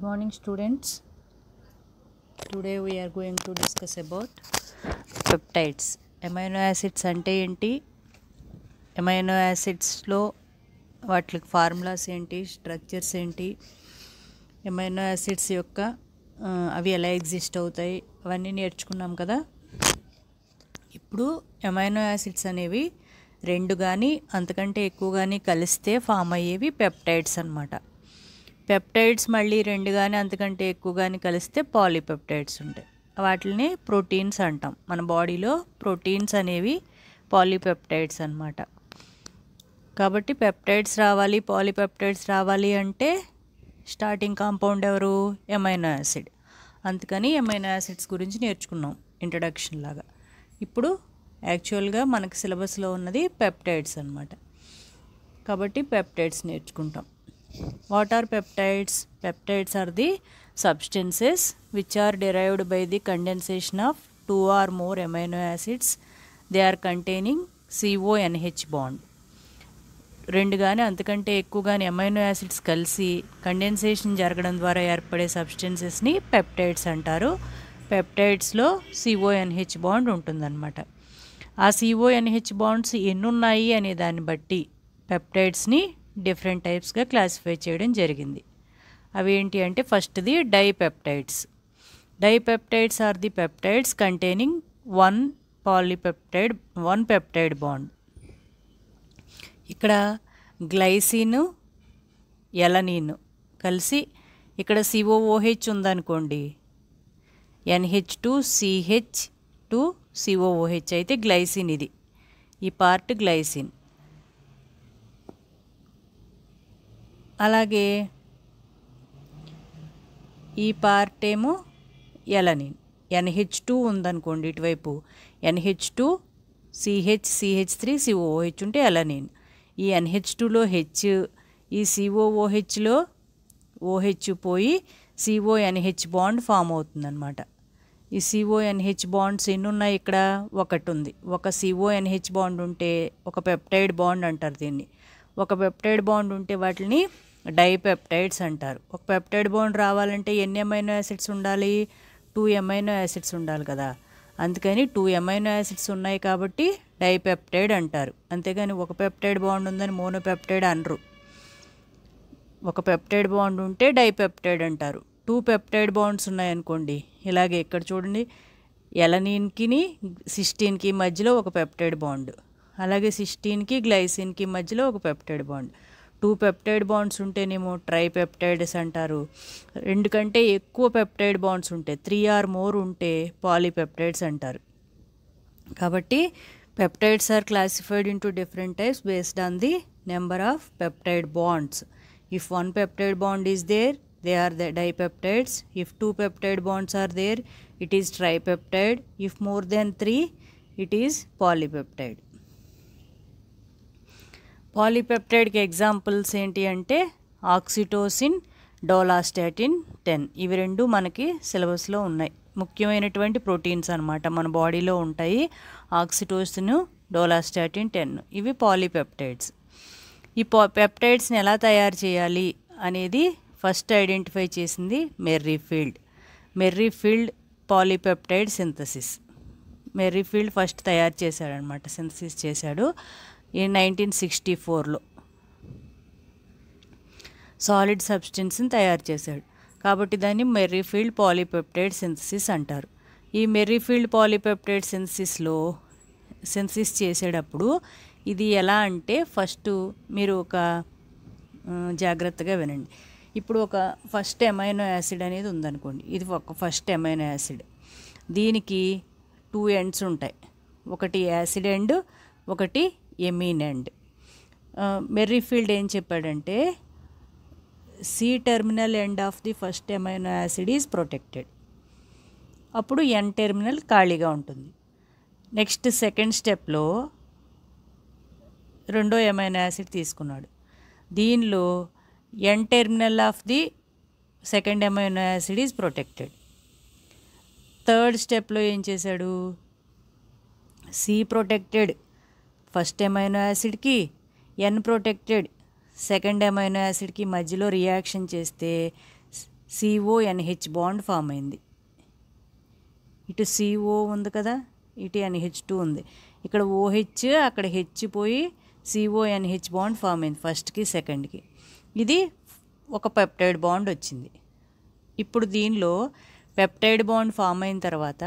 good morning students today we are going to discuss about peptides amino acids అంటే ఏంటి amino యాసిడ్స్లో వాటికి formulas ఏంటి structures ఏంటి amino acids యొక్క అవి ఎలా ఎగ్జిస్ట్ అవుతాయి అవన్నీ నేర్చుకున్నాం కదా ఇప్పుడు ఎమైనో యాసిడ్స్ అనేవి రెండు కానీ అంతకంటే ఎక్కువ కానీ కలిస్తే ఫామ్ అయ్యేవి పెప్టైడ్స్ అనమాట పెప్టైడ్స్ మళ్ళీ రెండు కానీ అంతకంటే ఎక్కువ కానీ కలిస్తే పాలీపెప్టైడ్స్ ఉంటాయి వాటిని ప్రోటీన్స్ అంటాం మన బాడీలో ప్రోటీన్స్ అనేవి పాలీపెప్టైడ్స్ అనమాట కాబట్టి పెప్టైడ్స్ రావాలి పాలీపెప్టైడ్స్ రావాలి అంటే స్టార్టింగ్ కాంపౌండ్ ఎవరు ఎమైనో యాసిడ్ అందుకని ఎమైనో యాసిడ్స్ గురించి నేర్చుకున్నాం ఇంట్రడక్షన్ లాగా ఇప్పుడు యాక్చువల్గా మనకు సిలబస్లో ఉన్నది పెప్టైడ్స్ అనమాట కాబట్టి పెప్టైడ్స్ నేర్చుకుంటాం what are peptides peptides are the substances which are derived by the condensation of two or more amino acids they are containing CONH bond రెండు కానీ అంతకంటే ఎక్కువ కానీ ఎమైనో యాసిడ్స్ కలిసి కండెన్సేషన్ జరగడం ద్వారా ఏర్పడే సబ్స్టెన్సెస్ని పెప్టైడ్స్ అంటారు పెప్టైడ్స్లో సిఓఎన్హెచ్ బాండ్ ఉంటుందన్నమాట ఆ సిఓఎన్హెచ్ బాండ్స్ ఎన్నున్నాయి అనే దాన్ని బట్టి పెప్టైడ్స్ని డిఫరెంట్ టైప్స్గా క్లాసిఫై చేయడం జరిగింది అవి ఏంటి అంటే ఫస్ట్ది dipeptides dipeptides are the peptides containing one polypeptide one peptide bond ఇక్కడ గ్లైసిను ఎలనీన్ కలిసి ఇక్కడ సిఓఓహెచ్ ఉందనుకోండి NH two CH two COOH అయితే గ్లైసిన్ ఇది ఈ పార్ట్ గ్లైసిన్ అలాగే ఈ పార్ట్ ఏమో ఎలనిన్ ఎన్హెచ్ టూ ఉందనుకోండి ఇటువైపు NH two CH CH three COH ఉంటే ఎలనిన్ ఈ ఎన్హెచ్ టూలో హెచ్ ఈ సిఓఓహెచ్లో ఓహెచ్ పోయి సిఓఎన్హెచ్ బాండ్ ఫామ్ అవుతుందన్నమాట ఈ సిఓఎన్హెచ్ బాండ్స్ ఎన్ని ఉన్నాయి ఇక్కడ ఒకటి ఉంది ఒక సిఓఎన్హెచ్ బాండ్ ఉంటే ఒక పెప్టైడ్ బాండ్ అంటారు దీన్ని ఒక పెప్టైడ్ బాండ్ ఉంటే వాటిని డైపెప్టైడ్స్ అంటారు ఒక పెప్టైడ్ బోన్ రావాలంటే ఎన్ని ఎమైనో యాసిడ్స్ ఉండాలి టూ ఎమైనో యాసిడ్స్ ఉండాలి కదా అందుకని టూ ఎమైనో యాసిడ్స్ ఉన్నాయి కాబట్టి డైపెప్టైడ్ అంటారు అంతేగాని ఒక పెప్టైడ్ బాండ్ ఉందని మోనోపెప్టైడ్ అనరు ఒక పెప్టైడ్ బాండ్ ఉంటే డైపెప్టైడ్ అంటారు టూ పెప్టైడ్ బాండ్స్ ఉన్నాయనుకోండి ఇలాగే ఇక్కడ చూడండి ఎలనీన్కి సిస్టీన్కి మధ్యలో ఒక పెప్టైడ్ బాండ్ అలాగే సిస్టీన్కి గ్లైసిన్కి మధ్యలో ఒక peptide bond two peptide bonds ఉంటేనేమో ట్రై పెప్టైడ్స్ అంటారు రెండు కంటే ఎక్కువ పెప్టైడ్ బాండ్స్ ఉంటే త్రీ ఆర్ మోర్ ఉంటే పాలీపెప్టైడ్స్ అంటారు కాబట్టి peptides are classified into different types based on the number of peptide bonds if one peptide bond is there they are the dipeptides if two peptide bonds are it is tripeptide if more than three it is polypeptide పాలిపెప్టైడ్కి examples ఏంటి అంటే oxytocin dolastatin ten ఇవి రెండు మనకి సిలబస్లో ఉన్నాయి ముఖ్యమైనటువంటి proteins అనమాట మన బాడీలో ఉంటాయి ఆక్సిటోసిన్ డోలాస్టాటిన్ టెన్ ఇవి పాలిపెప్టైడ్స్ ఈ పా పెప్టైడ్స్ని ఎలా తయారు చేయాలి అనేది ఫస్ట్ ఐడెంటిఫై చేసింది Merrifield Merrifield polypeptide synthesis Merrifield first తయారు చేశాడనమాట సింథసిస్ చేశాడు ఈ నైన్టీన్ సిక్స్టీ ఫోర్లో సాలిడ్ సబ్స్టెన్స్ని తయారు చేశాడు కాబట్టి దాన్ని మెర్రీఫీల్డ్ పాలిపెప్టైడ్ సెన్సిస్ అంటారు ఈ మెర్రీఫీల్డ్ పాలిపెప్టైడ్ సెన్సిస్లో సెన్సిస్ చేసేటప్పుడు ఇది ఎలా అంటే ఫస్ట్ మీరు ఒక జాగ్రత్తగా వినండి ఇప్పుడు ఒక ఫస్ట్ ఎమైనో యాసిడ్ అనేది ఉందనుకోండి ఇది ఒక ఫస్ట్ ఎమైనో యాసిడ్ దీనికి టూ ఎండ్స్ ఉంటాయి ఒకటి యాసిడ్ ఎండ్ ఒకటి ఎమీనెండ్ మెర్రీఫీల్డ్ uh, ఏం చెప్పాడంటే C terminal end of the first amino acid is protected అప్పుడు ఎన్ టెర్మినల్ ఖాళీగా ఉంటుంది నెక్స్ట్ సెకండ్ స్టెప్లో రెండో ఎమైనో యాసిడ్ తీసుకున్నాడు దీనిలో N terminal of the second amino acid is protected third స్టెప్లో ఏం చేశాడు సి ప్రొటెక్టెడ్ ఫస్ట్ ఎమైనో యాసిడ్కి ఎన్ ప్రొటెక్టెడ్ సెకండ్ ఎమైనో యాసిడ్కి మధ్యలో రియాక్షన్ చేస్తే సిఓఎన్హెచ్ బాండ్ ఫామ్ అయింది ఇటు సిఓ ఉంది కదా ఇటు ఎన్హెచ్ టూ ఉంది ఇక్కడ ఓహెచ్ అక్కడ హెచ్ పోయి సిఓఎన్హెచ్ బాండ్ ఫామ్ అయింది ఫస్ట్కి సెకండ్కి ఇది ఒక పెప్టైడ్ బాండ్ వచ్చింది ఇప్పుడు దీనిలో పెప్టైడ్ బాండ్ ఫామ్ అయిన తర్వాత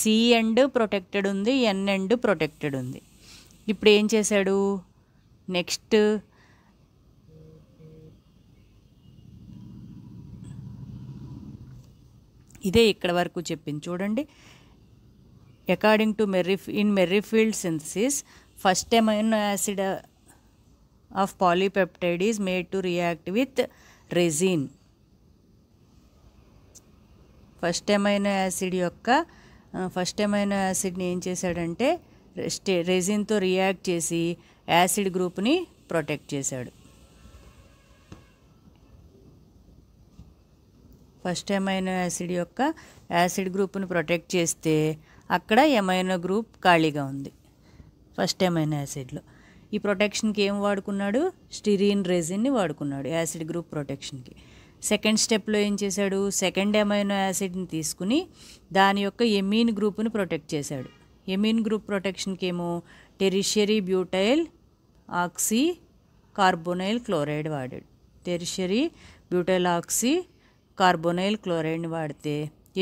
సి ఎండ్ ప్రొటెక్టెడ్ ఉంది ఎన్ ఎండ్ ప్రొటెక్టెడ్ ఉంది ఇప్పుడు ఏం చేశాడు నెక్స్ట్ ఇదే ఇక్కడ వరకు చెప్పింది చూడండి according to Merry in Merrifield synthesis first amino acid of polypeptide is made to react with resin first amino acid యొక్క ఫస్ట్ ఎమైనో యాసిడ్ని ఏం చేశాడంటే స్టే రెజిన్తో రియాక్ట్ చేసి యాసిడ్ గ్రూప్ని ప్రొటెక్ట్ చేశాడు ఫస్ట్ ఎమైనో యాసిడ్ యొక్క యాసిడ్ గ్రూప్ను ప్రొటెక్ట్ చేస్తే అక్కడ ఎమైనో గ్రూప్ ఖాళీగా ఉంది ఫస్ట్ ఎమైనో యాసిడ్లో ఈ ప్రొటెక్షన్కి ఏం వాడుకున్నాడు స్టిరీన్ రెజిన్ని వాడుకున్నాడు యాసిడ్ గ్రూప్ ప్రొటెక్షన్కి సెకండ్ స్టెప్లో ఏం చేశాడు సెకండ్ ఎమైనో యాసిడ్ని తీసుకుని దాని యొక్క ఎమీన్ గ్రూప్ని ప్రొటెక్ట్ చేశాడు ఎమీన్ గ్రూప్ ప్రొటెక్షన్కి ఏమో tertiary butyl oxy carbonyl chloride వాడాడు టెరిషరీ బ్యూటైల్ ఆక్సీ కార్బోనైల్ క్లోరైడ్ని వాడితే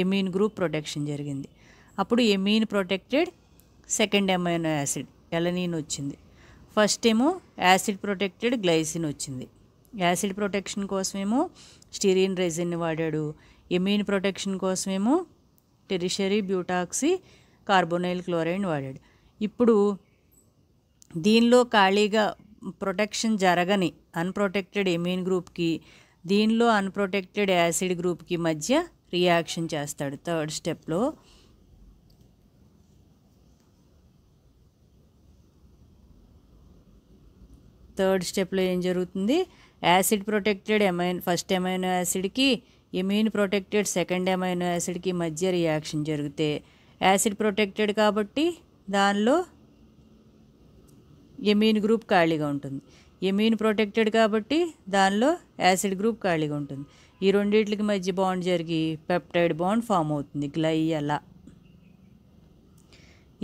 ఎమీన్ గ్రూప్ ప్రొటెక్షన్ జరిగింది అప్పుడు amine protected second amino acid alanine వచ్చింది ఫస్ట్ ఏమో యాసిడ్ ప్రొటెక్టెడ్ గ్లైసిన్ వచ్చింది యాసిడ్ ప్రొటెక్షన్ కోసమేమో స్టీరిన్ రెజిన్ని వాడాడు ఎమీన్ ప్రొటెక్షన్ కోసమేమో టెరిషరీ బ్యూటాక్సీ కార్బోనైల్ క్లోరైడ్ వాడాడు ఇప్పుడు దీనిలో ఖాళీగా ప్రొటెక్షన్ జరగని అన్ప్రొటెక్టెడ్ ఎమీన్ గ్రూప్కి దీనిలో అన్ప్రొటెక్టెడ్ యాసిడ్ గ్రూప్కి మధ్య రియాక్షన్ చేస్తాడు థర్డ్ స్టెప్లో థర్డ్ స్టెప్లో ఏం జరుగుతుంది acid protected amine first amino యాసిడ్కి ఎమీన్ ప్రొటెక్టెడ్ సెకండ్ ఎమైనో యాసిడ్కి మధ్య రియాక్షన్ జరిగితే యాసిడ్ ప్రొటెక్టెడ్ కాబట్టి దానిలో ఎమీన్ గ్రూప్ ఖాళీగా ఉంటుంది ఎమీన్ ప్రొటెక్టెడ్ కాబట్టి దానిలో యాసిడ్ గ్రూప్ ఖాళీగా ఉంటుంది ఈ రెండింటికి మధ్య బాండ్ జరిగి పెప్టైడ్ బాండ్ ఫామ్ అవుతుంది గ్లై అలా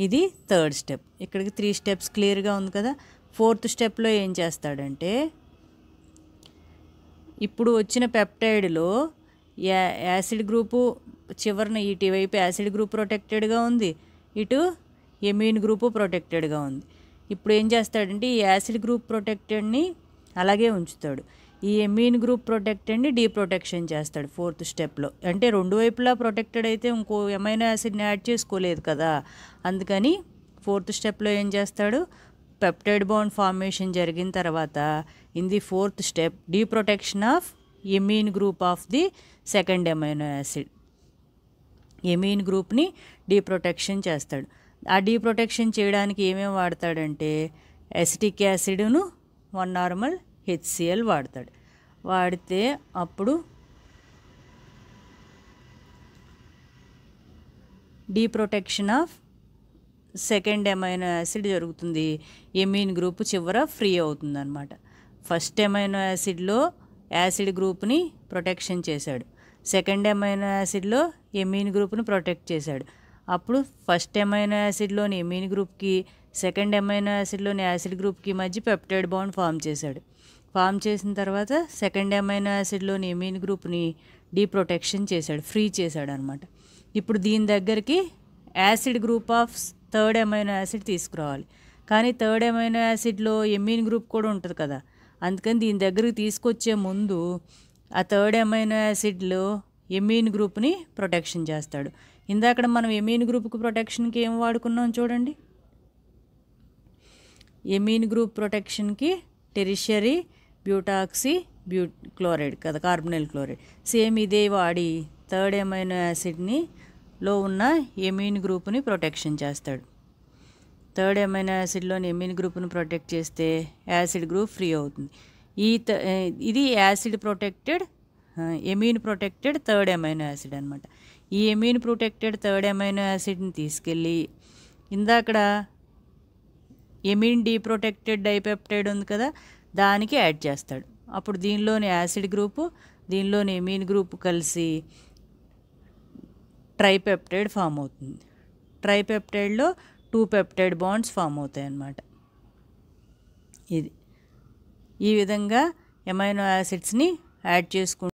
ఇది థర్డ్ స్టెప్ ఇక్కడికి త్రీ స్టెప్స్ క్లియర్గా ఉంది కదా ఫోర్త్ స్టెప్లో ఏం చేస్తాడంటే ఇప్పుడు వచ్చిన పెప్టైడ్లో యాసిడ్ గ్రూపు చివరిన ఇటువైపు యాసిడ్ గ్రూప్ ప్రొటెక్టెడ్గా ఉంది ఇటు ఎమీన్ గ్రూపు ప్రొటెక్టెడ్గా ఉంది ఇప్పుడు ఏం చేస్తాడంటే ఈ యాసిడ్ గ్రూప్ ప్రొటెక్టెడ్ని అలాగే ఉంచుతాడు ఈ ఎమీన్ గ్రూప్ ప్రొటెక్టెడ్ని డీ ప్రొటెక్షన్ చేస్తాడు ఫోర్త్ స్టెప్లో అంటే రెండు వైపులా ప్రొటెక్టెడ్ అయితే ఇంకో ఎమైనో యాసిడ్ని యాడ్ చేసుకోలేదు కదా అందుకని ఫోర్త్ స్టెప్లో ఏం చేస్తాడు పెప్టైడ్ బాండ్ ఫార్మేషన్ జరిగిన తర్వాత in the fourth step deprotection of amine group of the second amino acid amine గ్రూప్ని డీప్రొటెక్షన్ చేస్తాడు ఆ డీప్రొటెక్షన్ చేయడానికి ఏమేమి వాడతాడంటే ఎసిటిక్ యాసిడ్ను వన్ నార్మల్ హెచ్సిఎల్ వాడతాడు వాడితే అప్పుడు deprotection of second amino acid జరుగుతుంది ఎమీన్ గ్రూప్ చివర ఫ్రీ అవుతుందనమాట ఫస్ట్ ఎమైనో యాసిడ్లో యాసిడ్ గ్రూప్ని ప్రొటెక్షన్ చేశాడు సెకండ్ ఎమైనో యాసిడ్లో ఎమీన్ గ్రూప్ను ప్రొటెక్ట్ చేశాడు అప్పుడు ఫస్ట్ ఎమైనో యాసిడ్లోని ఎమీన్ గ్రూప్కి సెకండ్ ఎమైనో యాసిడ్లోని యాసిడ్ గ్రూప్కి మధ్య పెప్టైడ్ బాండ్ ఫామ్ చేశాడు ఫామ్ చేసిన తర్వాత సెకండ్ ఎమైనో యాసిడ్లోని ఎమీన్ గ్రూప్ని డీప్రొటెక్షన్ చేశాడు ఫ్రీ చేశాడు అనమాట ఇప్పుడు దీని దగ్గరికి acid group of third amino acid తీసుకురావాలి కానీ థర్డ్ ఎమైనో యాసిడ్లో ఎమీన్ గ్రూప్ కూడా ఉంటుంది కదా అందుకని దీని దగ్గరికి తీసుకొచ్చే ముందు ఆ థర్డ్ అమైనో యాసిడ్లో ఎమీన్ గ్రూప్ని ప్రొటెక్షన్ చేస్తాడు ఇందాక మనం ఎమీన్ గ్రూప్కి ప్రొటెక్షన్కి ఏం వాడుకున్నాం చూడండి ఎమీన్ గ్రూప్ ప్రొటెక్షన్కి టెరిషరీ బ్యూటాక్సీ బ్యూ క్లోరైడ్ కదా కార్బనైల్ క్లోరైడ్ సేమ్ ఇదే వాడి థర్డ్ ఎమైనో యాసిడ్ని లో ఉన్న ఎమీన్ గ్రూప్ని ప్రొటెక్షన్ చేస్తాడు థర్డ్ ఎమైనో యాసిడ్లోని ఎమ్యూన్ గ్రూప్ను ప్రొటెక్ట్ చేస్తే యాసిడ్ గ్రూప్ ఫ్రీ అవుతుంది ఈ ఇది acid protected amine protected third amino acid అనమాట ఈ ఎమ్యూన్ ప్రొటెక్టెడ్ థర్డ్ ఎమైనో యాసిడ్ని తీసుకెళ్ళి ఇందాకడ ఎమ్యూన్ డీప్రొటెక్టెడ్ డైపెప్టైడ్ ఉంది కదా దానికి యాడ్ చేస్తాడు అప్పుడు దీనిలోని యాసిడ్ గ్రూపు దీనిలోని ఎమీన్ గ్రూప్ కలిసి ట్రైపెప్టైడ్ ఫామ్ అవుతుంది ట్రైపెప్టైడ్లో టూ పెప్టైడ్ బాండ్స్ ఫామ్ అవుతాయి అన్నమాట ఇది ఈ విధంగా ఎమైనో యాసిడ్స్ని యాడ్ చేసుకుంటాం